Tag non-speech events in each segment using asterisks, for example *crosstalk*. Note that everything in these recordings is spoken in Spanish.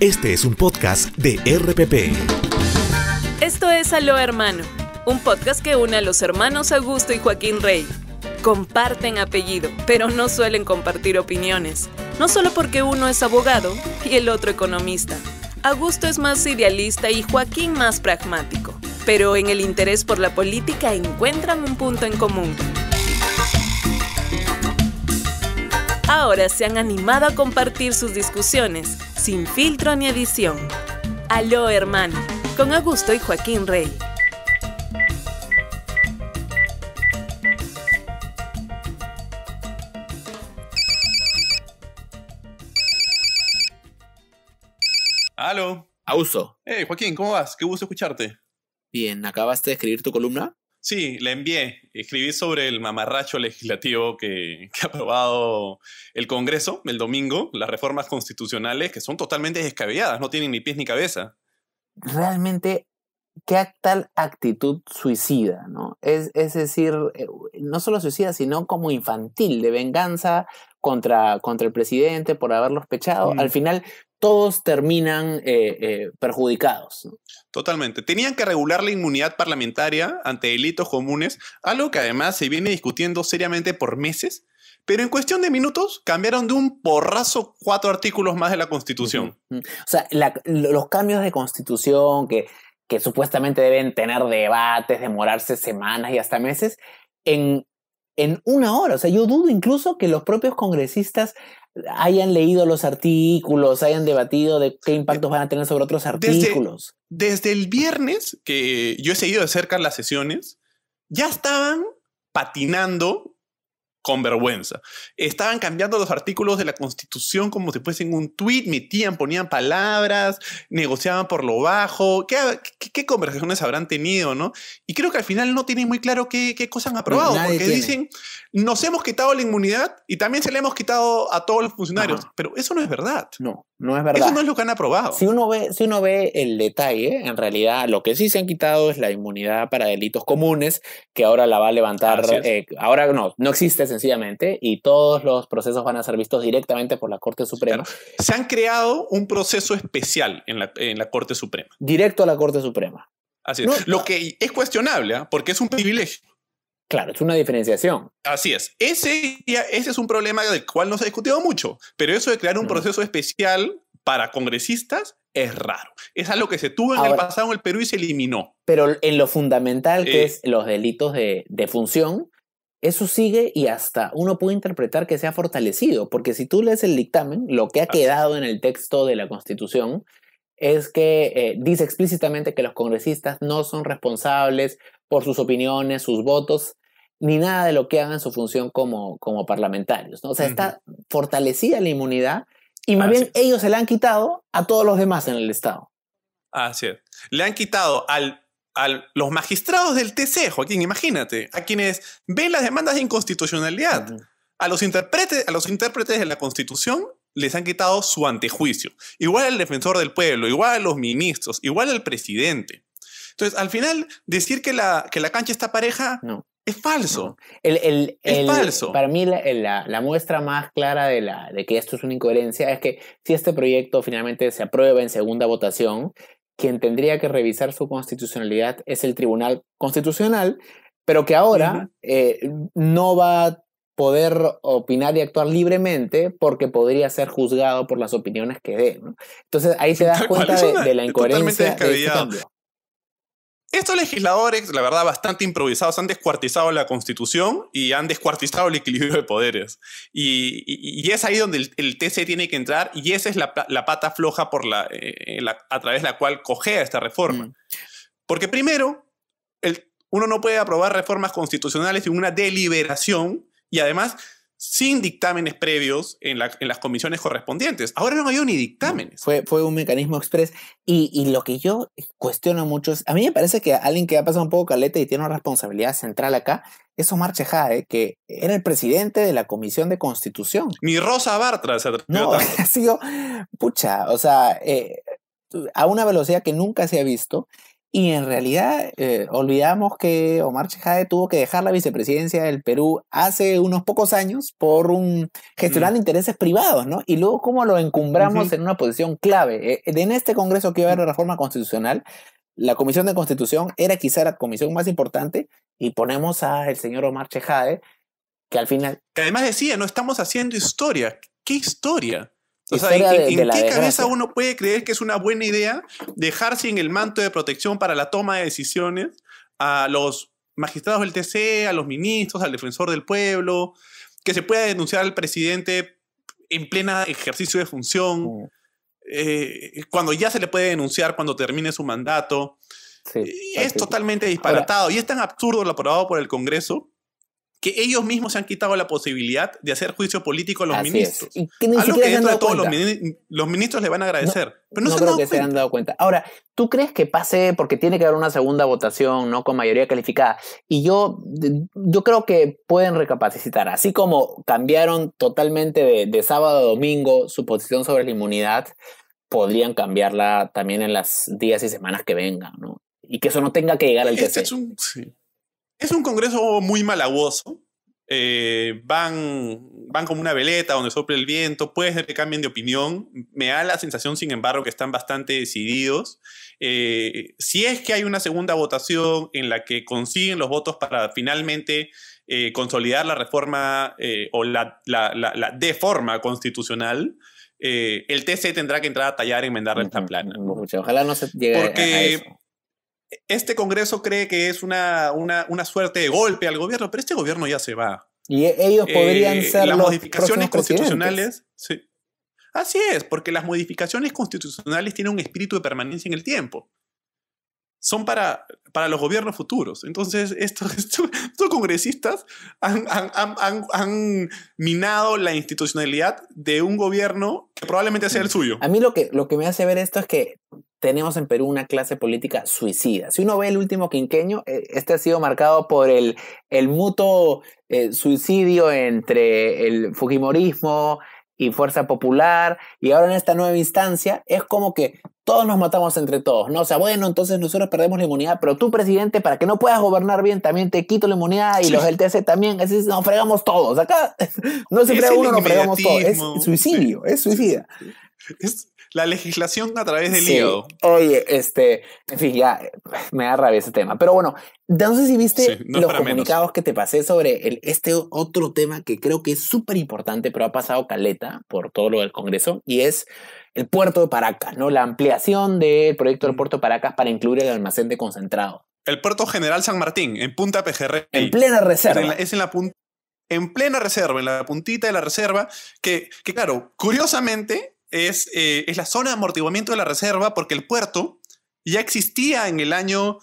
Este es un podcast de RPP. Esto es Aló Hermano, un podcast que une a los hermanos Augusto y Joaquín Rey. Comparten apellido, pero no suelen compartir opiniones, no solo porque uno es abogado y el otro economista. Augusto es más idealista y Joaquín más pragmático, pero en el interés por la política encuentran un punto en común. Ahora se han animado a compartir sus discusiones sin filtro ni edición. Aló hermano, con Augusto y Joaquín Rey. Aló. Auso. Hey Joaquín, ¿cómo vas? Qué gusto escucharte. Bien, ¿acabaste de escribir tu columna? Sí, le envié. Escribí sobre el mamarracho legislativo que, ha aprobado el Congreso el domingo, las reformas constitucionales que son totalmente descabelladas, no tienen ni pies ni cabeza. Realmente, qué tal actitud suicida, ¿no? Es, decir, eh, no solo suicida, sino como infantil, de venganza contra, contra el presidente por haberlo pechado. Al final, todos terminan eh, eh, perjudicados. Totalmente. Tenían que regular la inmunidad parlamentaria ante delitos comunes, algo que además se viene discutiendo seriamente por meses, pero en cuestión de minutos cambiaron de un porrazo cuatro artículos más de la Constitución. O sea, los cambios de Constitución que, supuestamente deben tener debates, demorarse semanas y hasta meses, en una hora. O sea, yo dudo incluso que los propios congresistas hayan leído los artículos, hayan debatido de qué impactos van a tener sobre otros artículos. Desde, el viernes que yo he seguido de cerca las sesiones, ya estaban patinando con vergüenza. Estaban cambiando los artículos de la Constitución como si fuesen un tweet, metían, ponían palabras, negociaban por lo bajo. ¿Qué, conversaciones habrán tenido, no? Y creo que al final no tienen muy claro qué, qué cosas han aprobado, porque dicen, nos hemos quitado la inmunidad y también se la hemos quitado a todos los funcionarios. Pero eso no es verdad. No, no es verdad. Eso no es lo que han aprobado. Si uno ve, si uno ve el detalle, en realidad lo que sí se han quitado es la inmunidad para delitos comunes, que ahora la va a levantar, eh, ahora no, no existe sencillamente, y todos los procesos van a ser vistos directamente por la Corte Suprema. Se han creado un proceso especial en la, Corte Suprema. Directo a la Corte Suprema. Así es. Lo que es cuestionable, ¿ah? porque es un privilegio. Claro, es una diferenciación. Así es. Ese, es un problema del cual no se ha discutido mucho, pero eso de crear un mm. proceso especial para congresistas es raro. Es algo que se tuvo en el pasado en el Perú y se eliminó. Pero en lo fundamental, que eh, es los delitos de, de función, eso sigue y hasta uno puede interpretar que se ha fortalecido, porque si tú lees el dictamen, lo que ha quedado en el texto de la Constitución es que eh, dice explícitamente que los congresistas no son responsables por sus opiniones, sus votos, ni nada de lo que hagan su función como, como parlamentarios. ¿no? O sea, está fortalecida la inmunidad y más bien ellos se la han quitado a todos los demás en el Estado. Así es. Le han quitado al a los magistrados del TC, Joaquín, imagínate, a quienes ven las demandas de inconstitucionalidad. a, los intérpretes, a los intérpretes de la Constitución les han quitado su antejuicio. Igual al defensor del pueblo, igual a los ministros, igual al presidente. Entonces, al final, decir que la, que la cancha está pareja no. es falso. falso. Para mí, la, muestra más clara de, de que esto es una incoherencia es que si este proyecto finalmente se aprueba en segunda votación, quien tendría que revisar su constitucionalidad es el Tribunal Constitucional, pero que ahora eh, no va a poder opinar y actuar libremente porque podría ser juzgado por las opiniones que dé. Entonces ahí se *laughs* da cuenta de, la incoherencia. Estos legisladores, la verdad, bastante improvisados, han descuartizado la constitución y han descuartizado el equilibrio de poderes. Y, es ahí donde el, TC tiene que entrar y esa es la, pata floja por eh, la, a través de la cual cogea esta reforma. Mm. Porque primero, el, uno no puede aprobar reformas constitucionales sin una deliberación y además sin dictámenes previos en, las comisiones correspondientes. Ahora no hay ni dictámenes. Fue, un mecanismo express. Y, lo que yo cuestiono mucho es, a mí me parece que alguien que ha pasado un poco caleta y tiene una responsabilidad central acá, es Omar Chejade, que era el presidente de la Comisión de Constitución. Ni Rosa Bartra se No, ha *laughs* sido, pucha, o sea, eh, a una velocidad que nunca se ha visto y en realidad eh, olvidamos que Omar Chejade tuvo que dejar la vicepresidencia del Perú hace unos pocos años por un gestionar mm. de intereses privados, ¿no? Y luego cómo lo encumbramos en una posición clave. Eh, en este Congreso que iba a haber mm. reforma constitucional, la Comisión de Constitución era quizá la comisión más importante y ponemos al señor Omar Chejade, que al final... Que además decía, no estamos haciendo historia. ¿Qué historia? O ¿en, qué cabeza uno puede creer que es una buena idea dejar en el manto de protección para la toma de decisiones a los magistrados del TC, a los ministros, al defensor del pueblo, que se pueda denunciar al presidente en plena ejercicio de función, eh, cuando ya se le puede denunciar cuando termine su mandato? es totalmente disparatado y es tan absurdo lo aprobado por el Congreso que ellos mismos se han quitado la posibilidad de hacer juicio político a los ministros. Algo que dentro de todos los, ministros le van a agradecer. pero se que dado cuenta. Ahora, ¿tú crees que pase porque tiene que haber una segunda votación, no con mayoría calificada? Y yo, yo creo que pueden recapacitar. Así como cambiaron totalmente de, sábado a domingo su posición sobre la inmunidad, podrían cambiarla también en las días y semanas que vengan, ¿no? Y que eso no tenga que llegar al este Es un, es un congreso muy malagoso. Eh, van, van como una veleta donde sopla el viento, puede ser que cambien de opinión. Me da la sensación, sin embargo, que están bastante decididos. Eh, si es que hay una segunda votación en la que consiguen los votos para finalmente eh, consolidar la reforma o la, la, deforma constitucional, el TC tendrá que entrar a tallar y enmendar esta plana. Ojalá no se llegue a eso este Congreso cree que es una, una, una, suerte de golpe al gobierno, pero este gobierno ya se va. Y e, ellos podrían eh, ser las modificaciones constitucionales. Sí. Así es, porque las modificaciones constitucionales tienen un espíritu de permanencia en el tiempo. Son para, para los gobiernos futuros. Entonces, estos, *laughs* estos, estos congresistas han, han, minado la institucionalidad de un gobierno que probablemente sea el suyo. A mí lo que, lo que me hace ver esto es que tenemos en Perú una clase política suicida. Si uno ve el último quinqueño, eh, este ha sido marcado por el, el mutuo eh, suicidio entre el Fujimorismo y Fuerza Popular, y ahora en esta nueva instancia es como que todos nos matamos entre todos, ¿no? O sea, bueno, entonces nosotros perdemos la inmunidad, pero tú, presidente, para que no puedas gobernar bien, también te quito la inmunidad y los del también, así nos fregamos todos. Acá *laughs* no se es uno, nos fregamos todos. Es suicidio, es suicida. Es la legislación a través del lío. Oye, este, en fin, ya me da rabia ese tema. Pero bueno, no sé si viste los comunicados que te pasé sobre el, este otro tema que creo que es súper importante, pero ha pasado caleta por todo lo del Congreso, y es el puerto de Paracas, ¿no? La ampliación del proyecto del mm. puerto de Paracas para incluir el almacén de concentrado. El puerto general San Martín, en Punta PGR. En plena reserva. Es en la, punta en plena reserva, en la puntita de la reserva, que, que claro, curiosamente, eh, es, la zona de amortiguamiento de la reserva porque el puerto ya existía en el año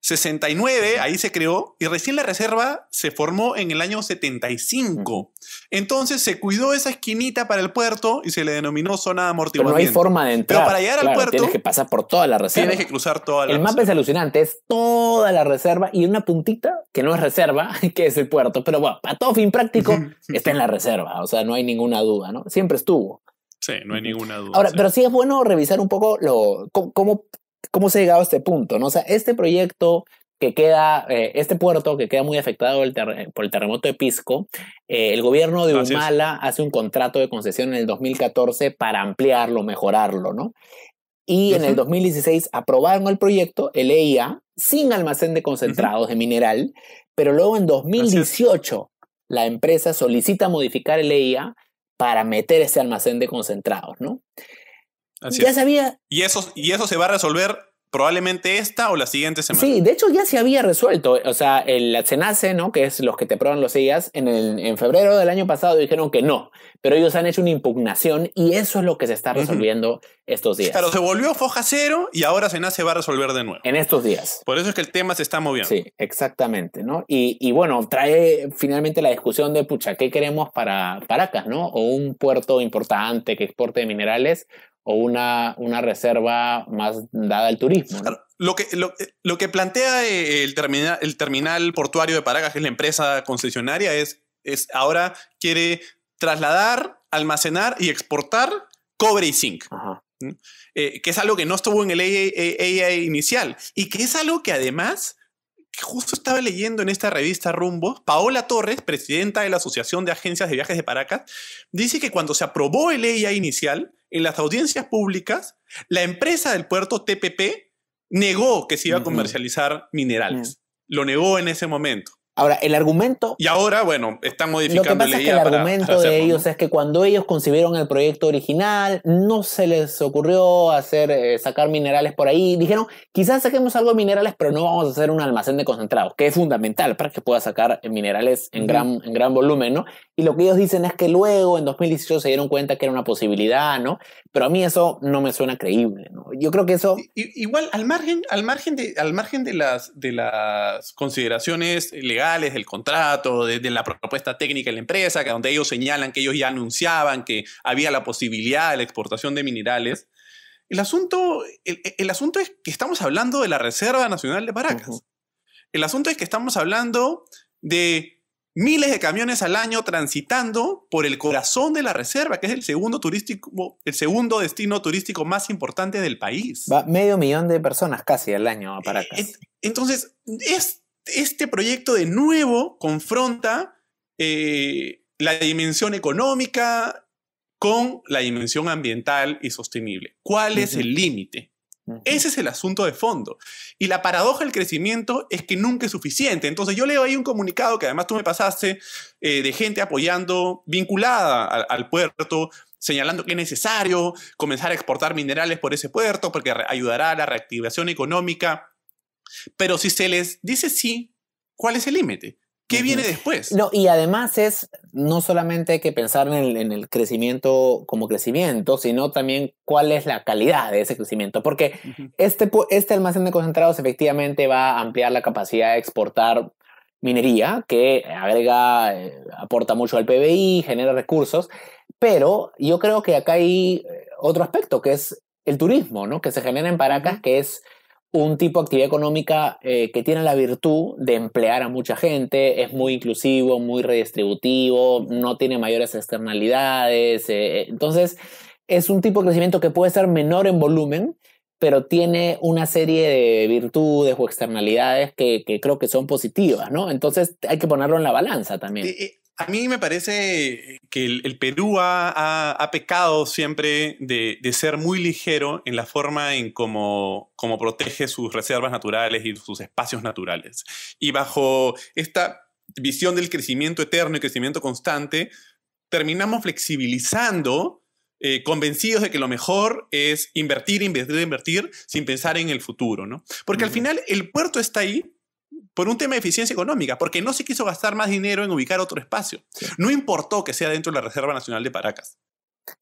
69, ahí se creó, y recién la reserva se formó en el año 75. Entonces se cuidó esa esquinita para el puerto y se le denominó zona de amortiguamiento. Pero no hay forma de entrar. Pero para llegar al puerto. Tienes que pasar por toda la reserva. Tienes que cruzar toda la El mapa es alucinante, es toda la reserva y una puntita que no es reserva, *laughs* que es el puerto. Pero bueno, para todo fin práctico está en la reserva, o sea, no hay ninguna duda, ¿no? Siempre estuvo. Sí, no hay ninguna duda. Ahora, pero sí es bueno revisar un poco lo, cómo, cómo se ha llegado a este punto, ¿no? O sea, este proyecto que queda, eh, este puerto que queda muy afectado por el terremoto de Pisco, eh, el gobierno de Humala hace un contrato de concesión en el 2014 para ampliarlo, mejorarlo, ¿no? Y en el 2016 aprobaron el proyecto, el EIA, sin almacén de concentrados de mineral, pero luego en 2018 la empresa solicita modificar el EIA para meter ese almacén de concentrados, ¿no? Así ya sabía. Y eso, y eso se va a resolver probablemente esta o la siguiente semana. Sí, de hecho ya se había resuelto. O sea, el CENACE, ¿no? que es los que te prueban los días, en, el, en febrero del año pasado dijeron que no, pero ellos han hecho una impugnación y eso es lo que se está resolviendo estos días. Claro, se volvió foja cero y ahora CENACE va a resolver de nuevo. En estos días. Por eso es que el tema se está moviendo. Sí, exactamente. ¿no? Y, bueno, trae finalmente la discusión de, pucha, ¿qué queremos para Paracas? ¿no? O un puerto importante que exporte minerales o una, una reserva más dada al turismo. Lo que, lo, eh, que plantea eh, el terminal, el terminal portuario de Paragas, que es la empresa concesionaria, es, es ahora quiere trasladar, almacenar y exportar cobre y zinc. Eh, que es algo que no estuvo en el AIA inicial y que es algo que además justo estaba leyendo en esta revista Rumbo, Paola Torres, presidenta de la Asociación de Agencias de Viajes de Paracas, dice que cuando se aprobó el EIA inicial, en las audiencias públicas, la empresa del puerto TPP negó que se iba a comercializar minerales. Lo negó en ese momento. Ahora, el argumento. Y ahora, bueno, están modificando Lo que pasa es que el argumento de ellos es que cuando ellos concibieron el proyecto original, no se les ocurrió hacer eh, sacar minerales por ahí. Dijeron, quizás saquemos algo de minerales, pero no vamos a hacer un almacén de concentrados, que es fundamental para que pueda sacar minerales en, gran, en gran volumen, ¿no? Y lo que ellos dicen es que luego, en 2018, se dieron cuenta que era una posibilidad, ¿no? Pero a mí eso no me suena creíble, ¿no? Yo creo que eso. igual, al margen, al margen, de, al margen de, las, de las consideraciones legales del contrato, de, la propuesta técnica de la empresa, que donde ellos señalan que ellos ya anunciaban que había la posibilidad de la exportación de minerales. El asunto, el, asunto es que estamos hablando de la Reserva Nacional de Paracas. El asunto es que estamos hablando de miles de camiones al año transitando por el corazón de la reserva, que es el segundo, turístico, el segundo destino turístico más importante del país. medio millón de personas casi al año a Paracas. Eh, entonces, es este proyecto de nuevo confronta eh, la dimensión económica con la dimensión ambiental y sostenible. ¿Cuál es el límite? Ese es el asunto de fondo. Y la paradoja del crecimiento es que nunca es suficiente. Entonces yo leo ahí un comunicado que además tú me pasaste eh, de gente apoyando, vinculada al puerto, señalando que es necesario comenzar a exportar minerales por ese puerto porque ayudará a la reactivación económica pero si se les dice sí, ¿cuál es el límite? ¿Qué viene después? No, y además es no solamente que pensar en el, crecimiento como crecimiento, sino también cuál es la calidad de ese crecimiento, porque este, este almacén de concentrados efectivamente va a ampliar la capacidad de exportar minería, que agrega, eh, aporta mucho al PBI, genera recursos, pero yo creo que acá hay eh, otro aspecto, que es el turismo, ¿no? Que se genera en Paracas, que es un tipo de actividad económica eh, que tiene la virtud de emplear a mucha gente, es muy inclusivo, muy redistributivo, no tiene mayores externalidades. Eh, eh, entonces, es un tipo de crecimiento que puede ser menor en volumen, pero tiene una serie de virtudes o externalidades que, que creo que son positivas, ¿no? Entonces, hay que ponerlo en la balanza también a mí me parece que el, Perú ha, pecado siempre de, ser muy ligero en la forma en cómo protege sus reservas naturales y sus espacios naturales. Y bajo esta visión del crecimiento eterno y crecimiento constante, terminamos flexibilizando, eh, convencidos de que lo mejor es invertir, invertir, invertir, sin pensar en el futuro, ¿no? Porque al final el puerto está ahí por un tema de eficiencia económica, porque no se quiso gastar más dinero en ubicar otro espacio. No importó que sea dentro de la Reserva Nacional de Paracas.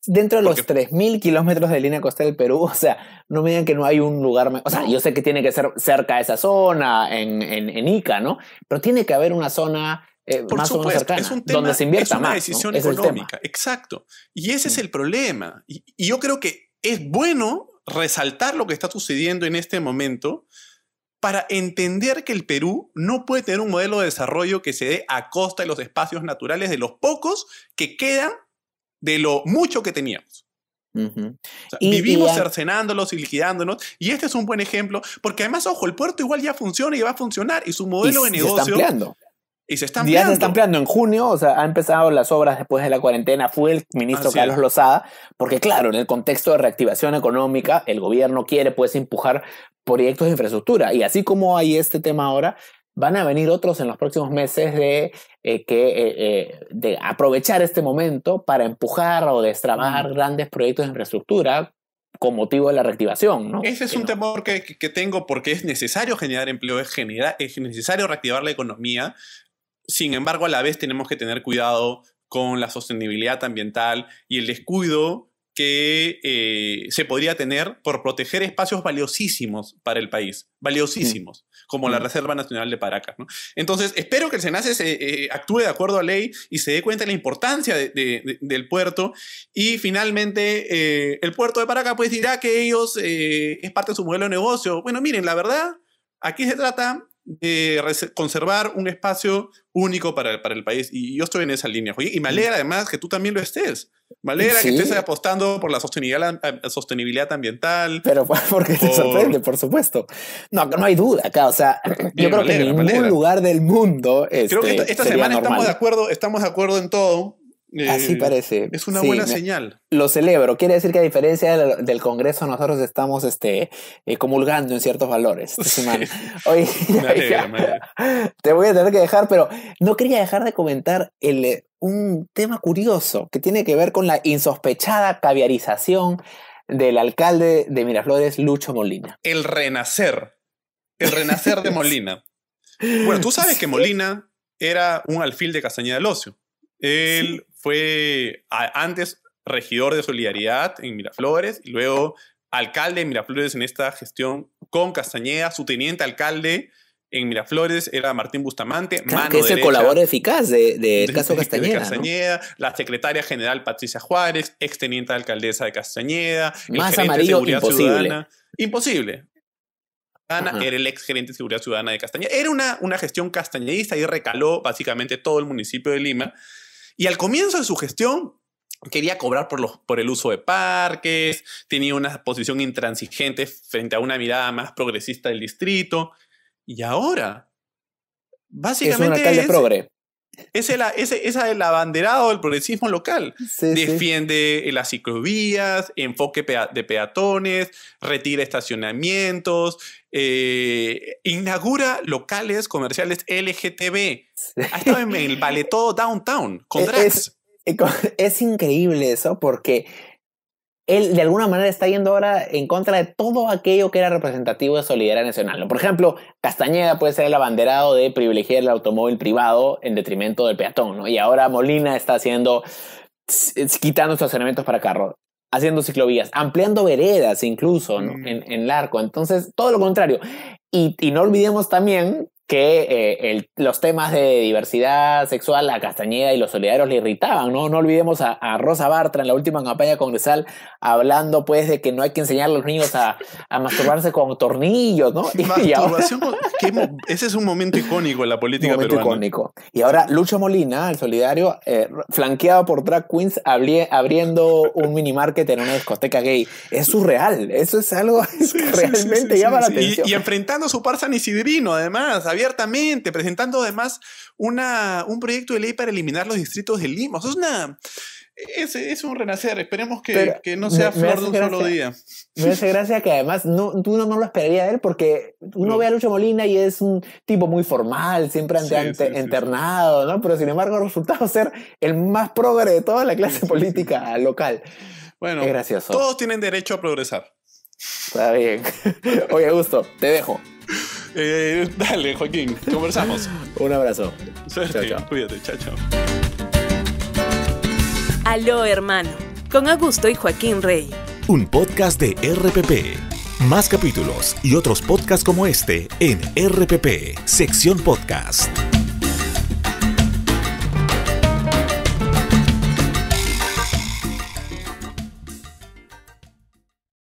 Dentro de los 3.000 kilómetros de línea costera del Perú, *laughs* o sea, no me digan que no hay un lugar, o sea, yo sé que tiene que ser cerca de esa zona, en, Ica, ¿no? Pero tiene que haber una zona eh, más o menos cercana, es donde se invierta más, decisión económica, exacto. Y ese es mm. el problema. y yo creo que es bueno resaltar lo que está sucediendo en este momento, para entender que el Perú no puede tener un modelo de desarrollo que se dé a costa de los espacios naturales, de los pocos que quedan de lo mucho que teníamos. y, vivimos cercenándolos y liquidándonos. Y este es un buen ejemplo, porque además, ojo, el puerto igual ya funciona y va a funcionar. Y su modelo de negocio. Se está ampliando. Y se está ampliando. Ya se está ampliando. En junio, o sea, han empezado las obras después de la cuarentena. Fue el ministro Carlos Lozada, porque claro, en el contexto de reactivación económica, el gobierno quiere pues empujar proyectos de infraestructura. Y así como hay este tema ahora, van a venir otros en los próximos meses de, eh, que, eh, eh, de aprovechar este momento para empujar o destrabar mm. grandes proyectos de infraestructura con motivo de la reactivación. ¿no? Ese es un temor que, que, tengo porque es necesario generar empleo, es necesario reactivar la economía. Sin embargo, a la vez tenemos que tener cuidado con la sostenibilidad ambiental y el descuido que eh, se podría tener por proteger espacios valiosísimos para el país, valiosísimos, mm. como la mm. Reserva Nacional de Paracas. ¿no? Entonces, espero que el SENACE se, eh, actúe de acuerdo a ley y se dé cuenta de la importancia del puerto. Y finalmente, eh, el puerto de Paracas pues dirá que ellos es parte de su modelo de negocio. Bueno, miren, la verdad, aquí se trata de conservar un espacio único para, para, el país. Y yo estoy en esa línea, Y me alegra además que tú también lo estés. Me alegra que estés apostando por la sostenibilidad, sostenibilidad ambiental. Pero porque *laughs* por... te sorprende, por supuesto. No, no hay duda acá. O sea, *clears throat* yo creo que en ningún lugar del mundo. creo que esta, este, semana estamos de acuerdo, estamos de acuerdo en todo. Así eh, parece. Es una buena señal. Lo celebro. Quiere decir que a diferencia del, Congreso, nosotros estamos este, eh, comulgando en ciertos valores. *laughs* Este, *laughs* te voy a tener que dejar, pero no quería dejar de comentar el, eh, un tema curioso que tiene que ver con la insospechada caviarización del alcalde de Miraflores, Lucho Molina. El renacer. El renacer de *laughs* Molina. Bueno, tú sabes que Molina era un alfil de Castañeda del Ocio. El fue antes regidor de Solidaridad en Miraflores y luego alcalde de Miraflores en esta gestión con Castañeda, su teniente alcalde en Miraflores era Martín Bustamante. que es el colaborador eficaz del caso Castañeda. La secretaria general Patricia Juárez, exteniente alcaldesa de Castañeda. Más amarillo de imposible. Ciudadana. Imposible. era el ex gerente de seguridad ciudadana de Castañeda. Era una, una gestión castañedista y recaló básicamente todo el municipio de Lima. Y al comienzo de su gestión, quería cobrar por, los, por el uso de parques, tenía una posición intransigente frente a una mirada más progresista del distrito. Y ahora, básicamente... Es progre. Es el, es, el abanderado del progresismo local. Defiende eh, las ciclovías, enfoque de peatones, retira estacionamientos, eh, inaugura locales comerciales LGTB. Ha estado en el Downtown con *laughs* es increíble eso porque él de alguna manera está yendo ahora en contra de todo aquello que era representativo de solidaridad nacional. Por ejemplo, Castañeda puede ser el abanderado de privilegiar el automóvil privado en detrimento del peatón, ¿no? Y ahora Molina está haciendo, quitando estacionamientos para carro haciendo ciclovías, ampliando veredas incluso mm. en, en, Larco. Entonces, todo lo contrario. y no olvidemos también que eh, los temas de diversidad sexual a Castañeda y los solidarios le irritaban, ¿no? No olvidemos a, Rosa Bartra en la última campaña congresal hablando pues de que no hay que enseñar a los niños a, masturbarse con tornillos, ¿no? *laughs* ese es un momento icónico en la política momento icónico. Y ahora Lucho Molina, el solidario, eh, flanqueado por drag queens abriendo un mini market en una discoteca gay. Es surreal, eso es algo *laughs* realmente llama la atención. Y, enfrentando su par San Isidrino además, abiertamente, presentando además una, un proyecto de ley para eliminar los distritos de Lima. es una... Es, es, un renacer, esperemos que, no sea flor de un solo día. Me hace gracia que además no, uno no lo esperaría de él porque uno ve a Lucho Molina y es un tipo muy formal, siempre ante, ante internado, ¿no? Pero sin embargo ha resultado ser el más progre de toda la clase política local. Bueno, es gracioso. todos tienen derecho a progresar. Está bien. *laughs* Oye, gusto, te dejo. Eh, dale, Joaquín, conversamos. Un abrazo. Suerte, chao, cuídate, chao. Aló, hermano, con Augusto y Joaquín Rey. Un podcast de RPP. Más capítulos y otros podcasts como este en RPP, sección podcast.